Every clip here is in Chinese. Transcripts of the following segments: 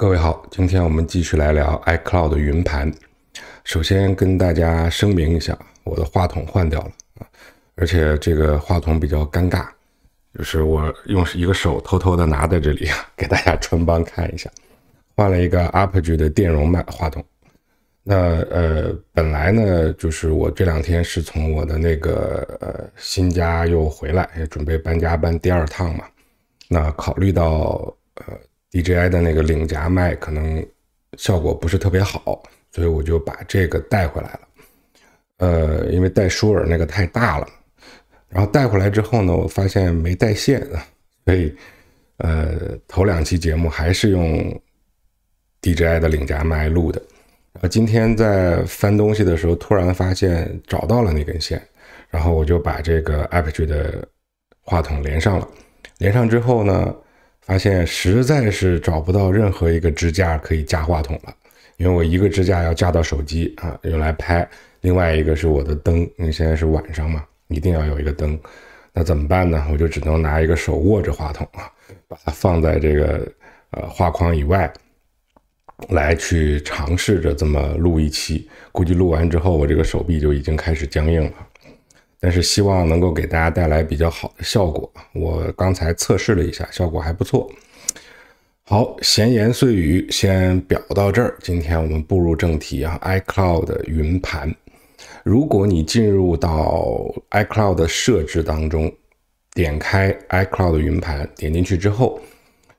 各位好，今天我们继续来聊 iCloud 的云盘。首先跟大家声明一下，我的话筒换掉了啊，而且这个话筒比较尴尬，就是我用一个手偷偷的拿在这里，给大家穿帮看一下。换了一个 a p g e e 的电容麦话筒。那呃，本来呢，就是我这两天是从我的那个呃新家又回来，也准备搬家搬第二趟嘛。那考虑到呃。DJI 的那个领夹麦可能效果不是特别好，所以我就把这个带回来了。呃，因为带舒尔那个太大了，然后带回来之后呢，我发现没带线，所以呃，头两期节目还是用 DJI 的领夹麦录的。呃，今天在翻东西的时候突然发现找到了那根线，然后我就把这个 Aperg 的话筒连上了。连上之后呢？发现实在是找不到任何一个支架可以架话筒了，因为我一个支架要架到手机啊，用来拍；另外一个是我的灯，因为现在是晚上嘛，一定要有一个灯。那怎么办呢？我就只能拿一个手握着话筒啊，把它放在这个呃画框以外，来去尝试着这么录一期。估计录完之后，我这个手臂就已经开始僵硬了。但是希望能够给大家带来比较好的效果。我刚才测试了一下，效果还不错。好，闲言碎语先表到这儿。今天我们步入正题啊，iCloud 云盘。如果你进入到 iCloud 的设置当中，点开 iCloud 云盘，点进去之后，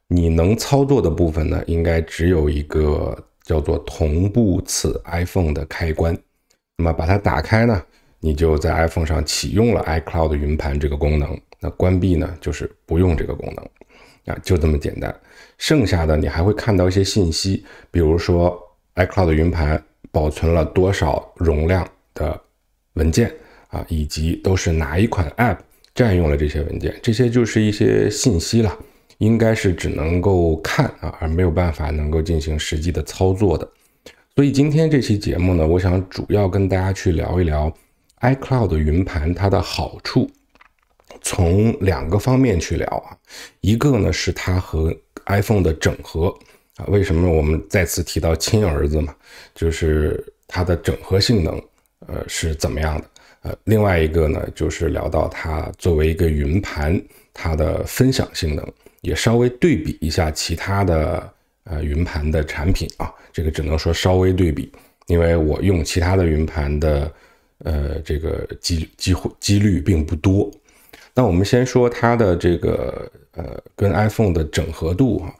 你能操作的部分呢，应该只有一个叫做同步此 iPhone 的开关。那么把它打开呢？你就在 iPhone 上启用了 iCloud 云盘这个功能，那关闭呢就是不用这个功能，啊，就这么简单。剩下的你还会看到一些信息，比如说 iCloud 云盘保存了多少容量的文件啊，以及都是哪一款 App 占用了这些文件，这些就是一些信息了，应该是只能够看啊，而没有办法能够进行实际的操作的。所以今天这期节目呢，我想主要跟大家去聊一聊。iCloud 的云盘，它的好处从两个方面去聊啊，一个呢是它和 iPhone 的整合啊，为什么我们再次提到“亲儿子”嘛，就是它的整合性能，呃是怎么样的？呃，另外一个呢，就是聊到它作为一个云盘，它的分享性能，也稍微对比一下其他的呃云盘的产品啊，这个只能说稍微对比，因为我用其他的云盘的。呃，这个机几乎几率并不多。那我们先说它的这个呃，跟 iPhone 的整合度啊。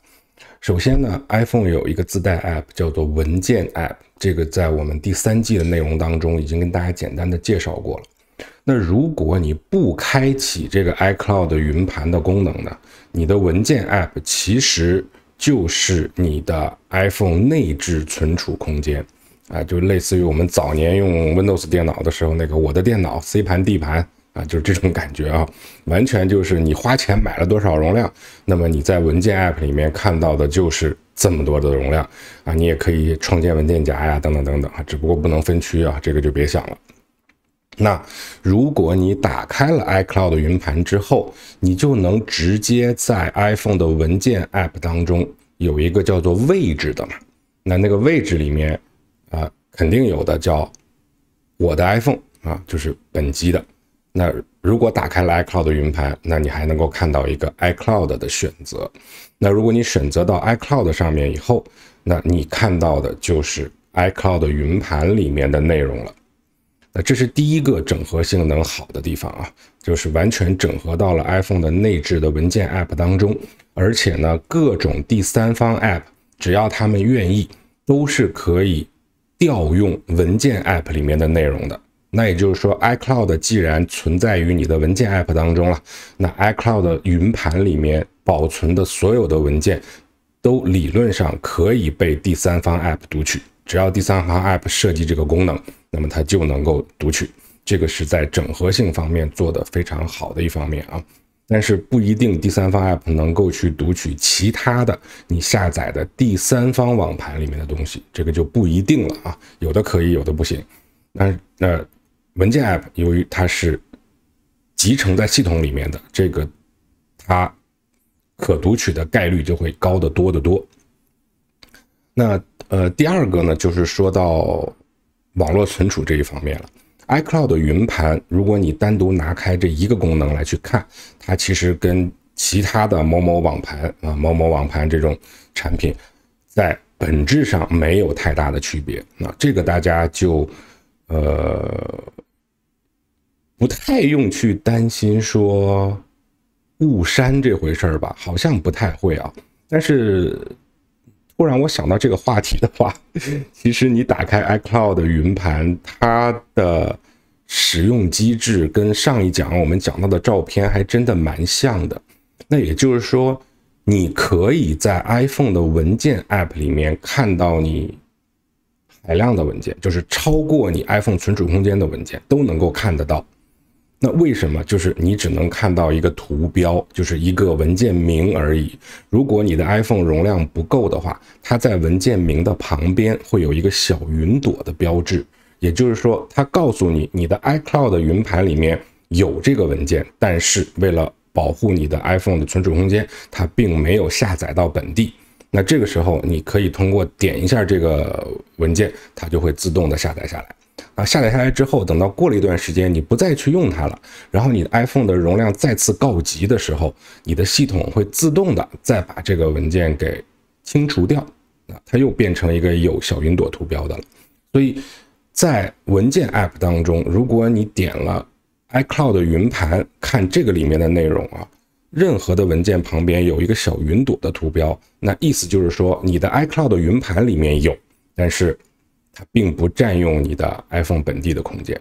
首先呢，iPhone 有一个自带 App 叫做文件 App，这个在我们第三季的内容当中已经跟大家简单的介绍过了。那如果你不开启这个 iCloud 云盘的功能呢，你的文件 App 其实就是你的 iPhone 内置存储空间。啊，就类似于我们早年用 Windows 电脑的时候，那个我的电脑 C 盘、D 盘啊，就是这种感觉啊，完全就是你花钱买了多少容量，那么你在文件 App 里面看到的就是这么多的容量啊，你也可以创建文件夹呀，等等等等啊，只不过不能分区啊，这个就别想了。那如果你打开了 iCloud 云盘之后，你就能直接在 iPhone 的文件 App 当中有一个叫做位置的嘛，那那个位置里面。啊，肯定有的，叫我的 iPhone 啊，就是本机的。那如果打开了 iCloud 云盘，那你还能够看到一个 iCloud 的选择。那如果你选择到 iCloud 上面以后，那你看到的就是 iCloud 云盘里面的内容了。那这是第一个整合性能好的地方啊，就是完全整合到了 iPhone 的内置的文件 App 当中，而且呢，各种第三方 App 只要他们愿意，都是可以。调用文件 App 里面的内容的，那也就是说，iCloud 既然存在于你的文件 App 当中了，那 iCloud 云盘里面保存的所有的文件，都理论上可以被第三方 App 读取，只要第三方 App 设计这个功能，那么它就能够读取。这个是在整合性方面做的非常好的一方面啊。但是不一定第三方 App 能够去读取其他的你下载的第三方网盘里面的东西，这个就不一定了啊，有的可以，有的不行。那那文件 App 由于它是集成在系统里面的，这个它可读取的概率就会高得多得多。那呃，第二个呢，就是说到网络存储这一方面了。iCloud 云盘，如果你单独拿开这一个功能来去看，它其实跟其他的某某网盘啊、某某网盘这种产品，在本质上没有太大的区别。那这个大家就，呃，不太用去担心说误删这回事儿吧，好像不太会啊。但是。忽然我想到这个话题的话，其实你打开 iCloud 的云盘，它的使用机制跟上一讲我们讲到的照片还真的蛮像的。那也就是说，你可以在 iPhone 的文件 App 里面看到你海量的文件，就是超过你 iPhone 存储空间的文件都能够看得到。那为什么就是你只能看到一个图标，就是一个文件名而已？如果你的 iPhone 容量不够的话，它在文件名的旁边会有一个小云朵的标志，也就是说，它告诉你你的 iCloud 云盘里面有这个文件，但是为了保护你的 iPhone 的存储空间，它并没有下载到本地。那这个时候，你可以通过点一下这个文件，它就会自动的下载下来。啊，下载下来之后，等到过了一段时间，你不再去用它了，然后你的 iPhone 的容量再次告急的时候，你的系统会自动的再把这个文件给清除掉。啊，它又变成一个有小云朵图标的了。所以在文件 App 当中，如果你点了 iCloud 云盘看这个里面的内容啊，任何的文件旁边有一个小云朵的图标，那意思就是说你的 iCloud 云盘里面有，但是。并不占用你的 iPhone 本地的空间。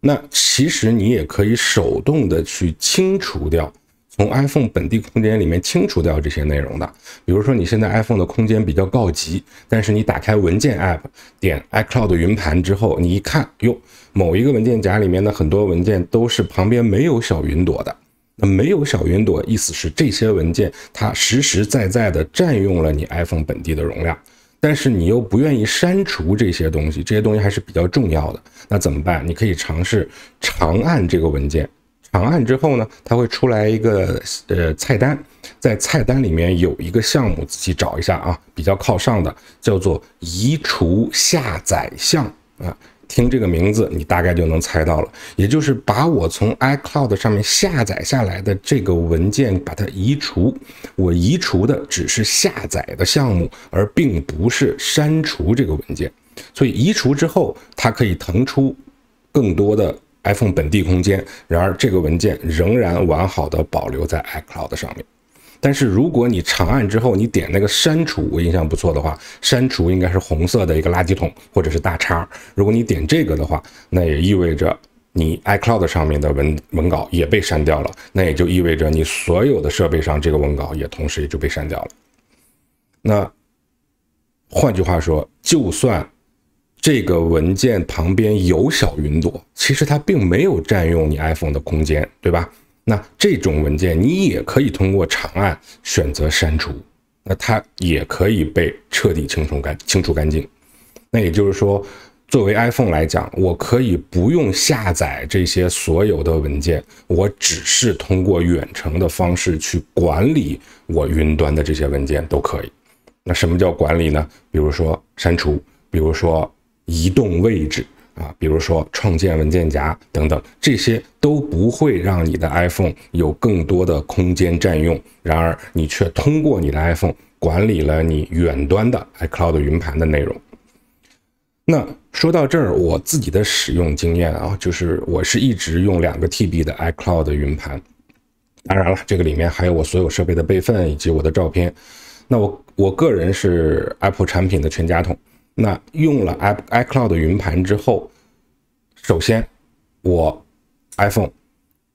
那其实你也可以手动的去清除掉，从 iPhone 本地空间里面清除掉这些内容的。比如说你现在 iPhone 的空间比较告急，但是你打开文件 App，点 iCloud 云盘之后，你一看，哟，某一个文件夹里面的很多文件都是旁边没有小云朵的。那没有小云朵，意思是这些文件它实实在在的占用了你 iPhone 本地的容量。但是你又不愿意删除这些东西，这些东西还是比较重要的，那怎么办？你可以尝试长按这个文件，长按之后呢，它会出来一个呃菜单，在菜单里面有一个项目，自己找一下啊，比较靠上的，叫做移除下载项啊。听这个名字，你大概就能猜到了，也就是把我从 iCloud 上面下载下来的这个文件，把它移除。我移除的只是下载的项目，而并不是删除这个文件。所以移除之后，它可以腾出更多的 iPhone 本地空间。然而，这个文件仍然完好的保留在 iCloud 上面。但是如果你长按之后，你点那个删除，我印象不错的话，删除应该是红色的一个垃圾桶或者是大叉。如果你点这个的话，那也意味着你 iCloud 上面的文文稿也被删掉了，那也就意味着你所有的设备上这个文稿也同时也就被删掉了。那换句话说，就算这个文件旁边有小云朵，其实它并没有占用你 iPhone 的空间，对吧？那这种文件你也可以通过长按选择删除，那它也可以被彻底清除干清除干净。那也就是说，作为 iPhone 来讲，我可以不用下载这些所有的文件，我只是通过远程的方式去管理我云端的这些文件都可以。那什么叫管理呢？比如说删除，比如说移动位置。啊，比如说创建文件夹等等，这些都不会让你的 iPhone 有更多的空间占用。然而，你却通过你的 iPhone 管理了你远端的 iCloud 云盘的内容。那说到这儿，我自己的使用经验啊，就是我是一直用两个 TB 的 iCloud 云盘。当然了，这个里面还有我所有设备的备份以及我的照片。那我我个人是 Apple 产品的全家桶。那用了 i iCloud 云盘之后，首先，我 iPhone、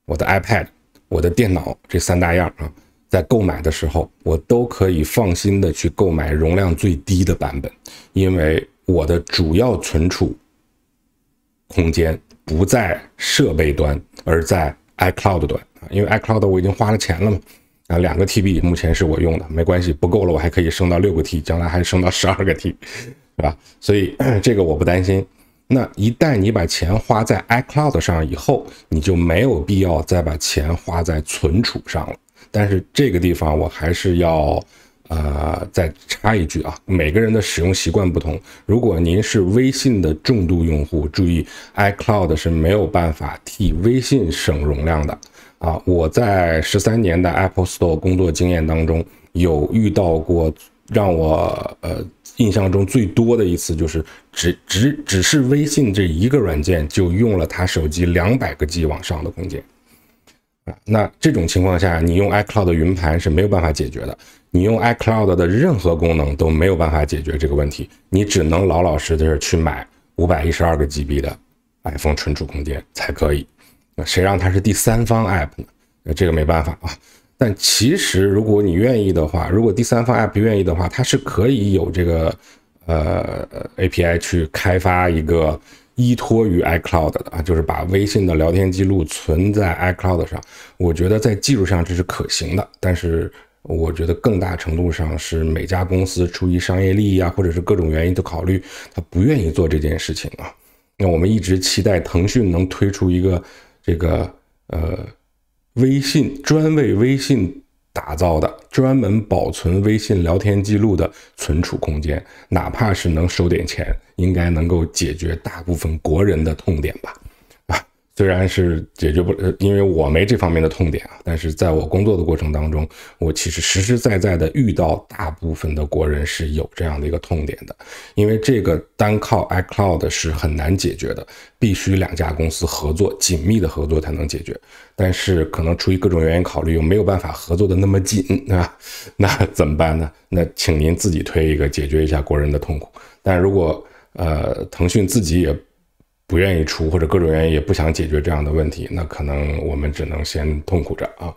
我的 iPad、我的电脑这三大样啊，在购买的时候，我都可以放心的去购买容量最低的版本，因为我的主要存储空间不在设备端，而在 iCloud 端啊。因为 iCloud 我已经花了钱了嘛，啊，两个 TB 目前是我用的，没关系，不够了我还可以升到六个 T，将来还升到十二个 T。对吧？所以 这个我不担心。那一旦你把钱花在 iCloud 上以后，你就没有必要再把钱花在存储上了。但是这个地方我还是要，呃，再插一句啊，每个人的使用习惯不同。如果您是微信的重度用户，注意，iCloud 是没有办法替微信省容量的啊。我在十三年的 Apple Store 工作经验当中，有遇到过。让我呃印象中最多的一次就是只只只是微信这一个软件就用了他手机两百个 G 往上的空间啊，那这种情况下你用 iCloud 云盘是没有办法解决的，你用 iCloud 的任何功能都没有办法解决这个问题，你只能老老实实去买五百一十二个 GB 的 iPhone 存储空间才可以，谁让他是第三方 App 呢？那这个没办法啊。但其实，如果你愿意的话，如果第三方 APP 愿意的话，它是可以有这个呃 API 去开发一个依托于 iCloud 的啊，就是把微信的聊天记录存在 iCloud 上。我觉得在技术上这是可行的，但是我觉得更大程度上是每家公司出于商业利益啊，或者是各种原因的考虑，他不愿意做这件事情啊。那我们一直期待腾讯能推出一个这个呃。微信专为微信打造的、专门保存微信聊天记录的存储空间，哪怕是能收点钱，应该能够解决大部分国人的痛点吧。虽然是解决不了，因为我没这方面的痛点啊，但是在我工作的过程当中，我其实实实在在的遇到大部分的国人是有这样的一个痛点的，因为这个单靠 iCloud 是很难解决的，必须两家公司合作，紧密的合作才能解决，但是可能出于各种原因考虑，又没有办法合作的那么紧啊，那怎么办呢？那请您自己推一个解决一下国人的痛苦，但如果呃腾讯自己也。不愿意出或者各种原因也不想解决这样的问题，那可能我们只能先痛苦着啊。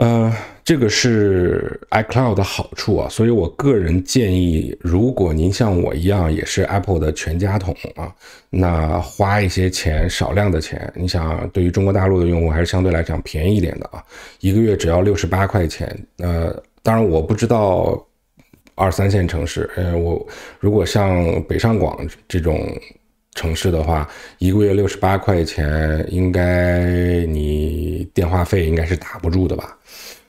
嗯，这个是 iCloud 的好处啊，所以我个人建议，如果您像我一样也是 Apple 的全家桶啊，那花一些钱，少量的钱，你想，对于中国大陆的用户还是相对来讲便宜一点的啊，一个月只要六十八块钱。呃，当然我不知道二三线城市，呃，我如果像北上广这种。城市的话，一个月六十八块钱，应该你电话费应该是打不住的吧？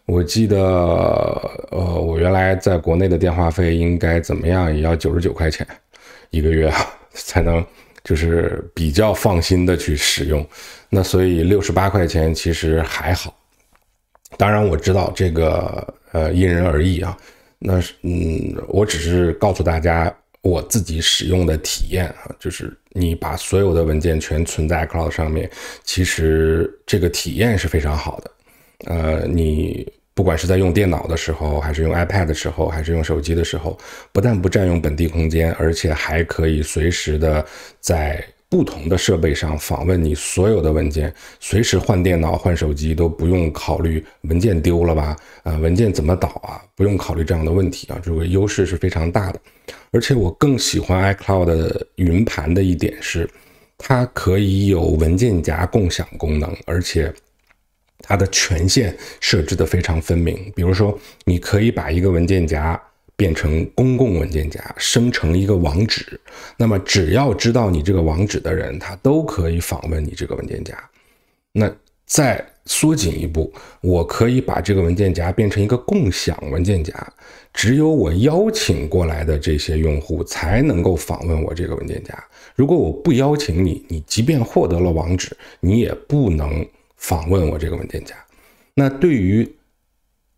我记得，呃，我原来在国内的电话费应该怎么样也要九十九块钱一个月啊，才能就是比较放心的去使用。那所以六十八块钱其实还好。当然我知道这个呃因人而异啊。那是嗯，我只是告诉大家。我自己使用的体验啊，就是你把所有的文件全存在 iCloud 上面，其实这个体验是非常好的。呃，你不管是在用电脑的时候，还是用 iPad 的时候，还是用手机的时候，不但不占用本地空间，而且还可以随时的在。不同的设备上访问你所有的文件，随时换电脑换手机都不用考虑文件丢了吧？呃，文件怎么导啊？不用考虑这样的问题啊，这个优势是非常大的。而且我更喜欢 iCloud 云盘的一点是，它可以有文件夹共享功能，而且它的权限设置的非常分明。比如说，你可以把一个文件夹。变成公共文件夹，生成一个网址，那么只要知道你这个网址的人，他都可以访问你这个文件夹。那再缩紧一步，我可以把这个文件夹变成一个共享文件夹，只有我邀请过来的这些用户才能够访问我这个文件夹。如果我不邀请你，你即便获得了网址，你也不能访问我这个文件夹。那对于。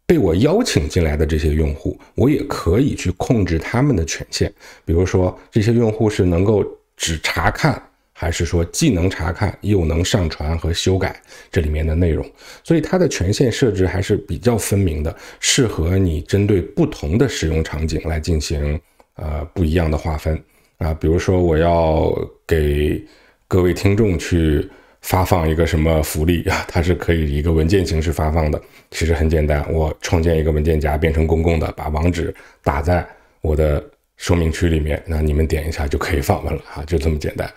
被我邀请进来的这些用户，我也可以去控制他们的权限。比如说，这些用户是能够只查看，还是说既能查看又能上传和修改这里面的内容？所以它的权限设置还是比较分明的，适合你针对不同的使用场景来进行呃不一样的划分啊。比如说，我要给各位听众去。发放一个什么福利啊？它是可以一个文件形式发放的。其实很简单，我创建一个文件夹，变成公共的，把网址打在我的说明区里面，那你们点一下就可以访问了啊，就这么简单。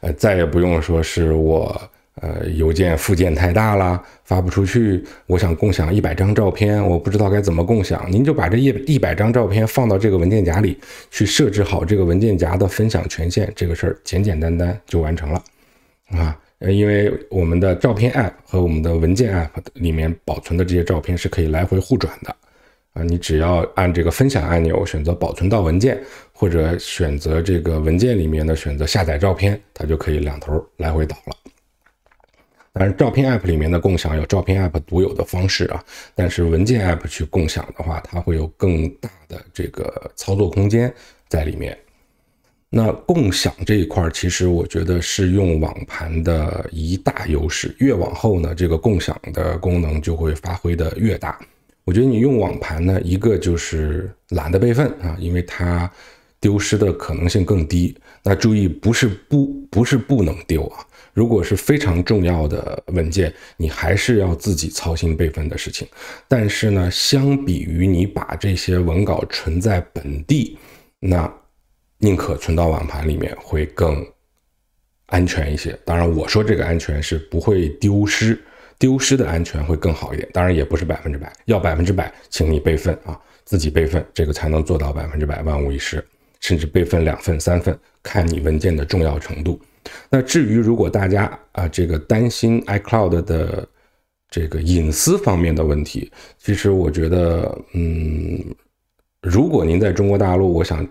呃，再也不用说是我呃邮件附件太大了发不出去。我想共享一百张照片，我不知道该怎么共享，您就把这一一百张照片放到这个文件夹里，去设置好这个文件夹的分享权限，这个事儿简简单单就完成了啊。呃，因为我们的照片 App 和我们的文件 App 里面保存的这些照片是可以来回互转的，啊，你只要按这个分享按钮，选择保存到文件，或者选择这个文件里面的选择下载照片，它就可以两头来回倒了。但是照片 App 里面的共享有照片 App 独有的方式啊，但是文件 App 去共享的话，它会有更大的这个操作空间在里面。那共享这一块儿，其实我觉得是用网盘的一大优势。越往后呢，这个共享的功能就会发挥的越大。我觉得你用网盘呢，一个就是懒得备份啊，因为它丢失的可能性更低。那注意，不是不不是不能丢啊。如果是非常重要的文件，你还是要自己操心备份的事情。但是呢，相比于你把这些文稿存在本地，那。宁可存到网盘里面会更安全一些。当然，我说这个安全是不会丢失，丢失的安全会更好一点。当然，也不是百分之百，要百分之百，请你备份啊，自己备份，这个才能做到百分之百，万无一失。甚至备份两份、三份，看你文件的重要程度。那至于如果大家啊，这个担心 iCloud 的这个隐私方面的问题，其实我觉得，嗯，如果您在中国大陆，我想。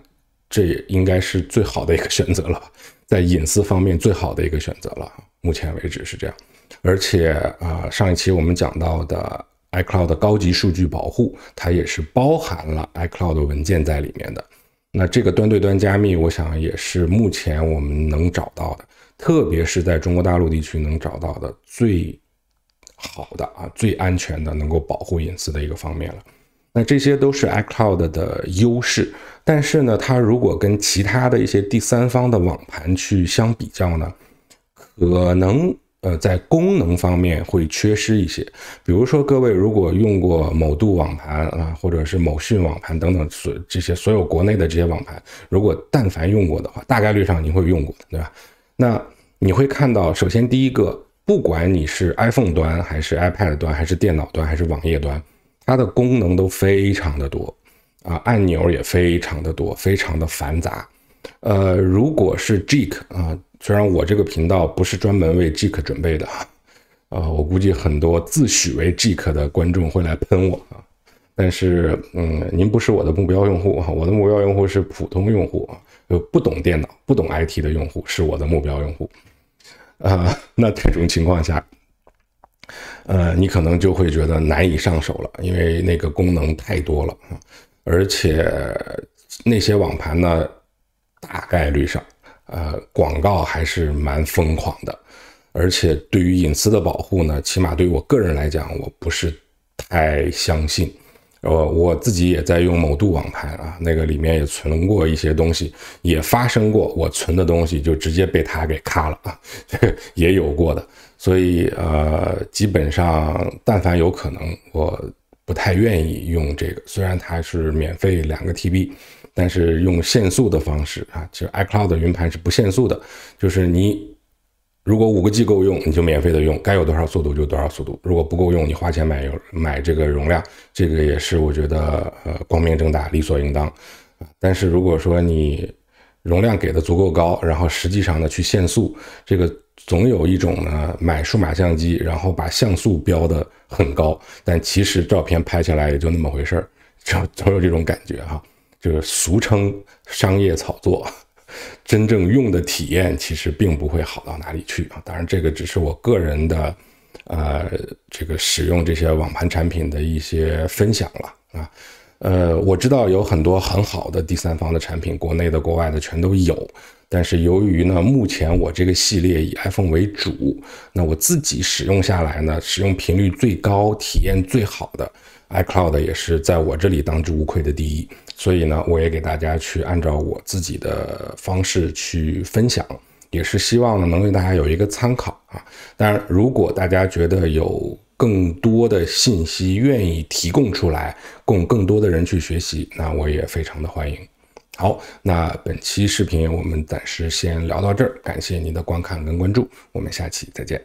这也应该是最好的一个选择了，在隐私方面最好的一个选择了，目前为止是这样。而且啊，上一期我们讲到的 iCloud 的高级数据保护，它也是包含了 iCloud 文件在里面的。那这个端对端加密，我想也是目前我们能找到的，特别是在中国大陆地区能找到的最好的啊，最安全的能够保护隐私的一个方面了。那这些都是 iCloud 的优势，但是呢，它如果跟其他的一些第三方的网盘去相比较呢，可能呃在功能方面会缺失一些。比如说，各位如果用过某度网盘啊，或者是某讯网盘等等，所这些所有国内的这些网盘，如果但凡用过的话，大概率上你会用过，对吧？那你会看到，首先第一个，不管你是 iPhone 端，还是 iPad 端，还是电脑端，还是网页端。它的功能都非常的多，啊，按钮也非常的多，非常的繁杂，呃，如果是 GK 啊，虽然我这个频道不是专门为 GK 准备的啊，啊，我估计很多自诩为 GK 的观众会来喷我啊，但是，嗯，您不是我的目标用户哈，我的目标用户是普通用户啊，就不懂电脑、不懂 IT 的用户是我的目标用户，啊，那这种情况下。呃，你可能就会觉得难以上手了，因为那个功能太多了而且那些网盘呢，大概率上，呃，广告还是蛮疯狂的，而且对于隐私的保护呢，起码对于我个人来讲，我不是太相信。我我自己也在用某度网盘啊，那个里面也存过一些东西，也发生过我存的东西就直接被它给卡了啊，也有过的。所以呃，基本上但凡有可能，我不太愿意用这个。虽然它是免费两个 T B，但是用限速的方式啊，其实 iCloud 云盘是不限速的，就是你。如果五个 G 够用，你就免费的用，该有多少速度就多少速度。如果不够用，你花钱买买这个容量，这个也是我觉得呃光明正大，理所应当但是如果说你容量给的足够高，然后实际上呢去限速，这个总有一种呢买数码相机，然后把像素标的很高，但其实照片拍下来也就那么回事儿，总总有这种感觉哈，就是俗称商业炒作。真正用的体验其实并不会好到哪里去啊！当然，这个只是我个人的，呃，这个使用这些网盘产品的一些分享了啊。呃，我知道有很多很好的第三方的产品，国内的、国外的全都有。但是由于呢，目前我这个系列以 iPhone 为主，那我自己使用下来呢，使用频率最高、体验最好的 iCloud 也是在我这里当之无愧的第一。所以呢，我也给大家去按照我自己的方式去分享，也是希望呢能为大家有一个参考啊。当然，如果大家觉得有更多的信息愿意提供出来，供更多的人去学习，那我也非常的欢迎。好，那本期视频我们暂时先聊到这儿，感谢您的观看跟关注，我们下期再见。